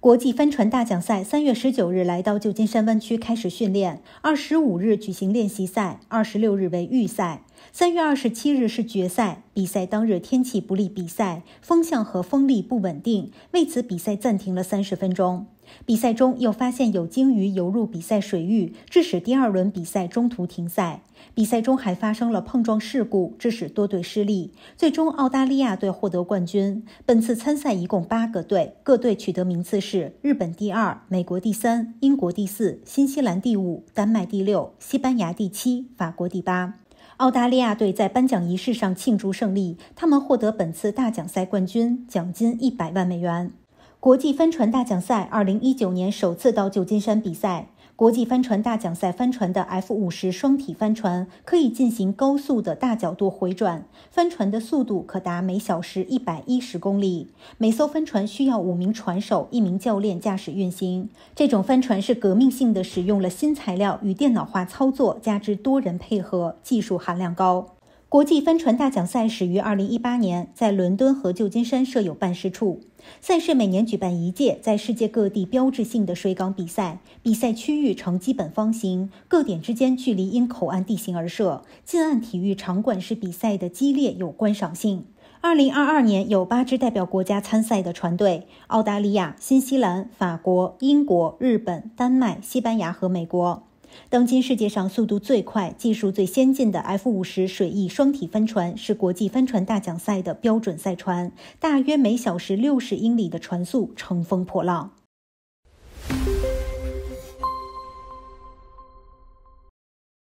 国际帆船大奖赛三月十九日来到旧金山湾区开始训练，二十五日举行练习赛，二十六日为预赛，三月二十七日是决赛。比赛当日天气不利，比赛风向和风力不稳定，为此比赛暂停了三十分钟。比赛中又发现有鲸鱼游入比赛水域，致使第二轮比赛中途停赛。比赛中还发生了碰撞事故，致使多队失利。最终，澳大利亚队获得冠军。本次参赛一共八个队，各队取得名次是：日本第二，美国第三，英国第四，新西兰第五，丹麦第六，西班牙第七，法国第八。澳大利亚队在颁奖仪式上庆祝胜利，他们获得本次大奖赛冠军，奖金一百万美元。国际帆船大奖赛二零一九年首次到旧金山比赛。国际帆船大奖赛帆船的 F 五十双体帆船可以进行高速的大角度回转，帆船的速度可达每小时一百一十公里。每艘帆船需要五名船手、一名教练驾驶运行。这种帆船是革命性的，使用了新材料与电脑化操作，加之多人配合，技术含量高。国际帆船大奖赛始于二零一八年，在伦敦和旧金山设有办事处。赛事每年举办一届，在世界各地标志性的水港比赛。比赛区域呈基本方形，各点之间距离因口岸地形而设。近岸体育场馆是比赛的激烈有观赏性。二零二二年有八支代表国家参赛的船队：澳大利亚、新西兰、法国、英国、日本、丹麦、西班牙和美国。当今世界上速度最快、技术最先进的 F50 水翼双体帆船是国际帆船大奖赛的标准赛船，大约每小时六十英里的船速，乘风破浪。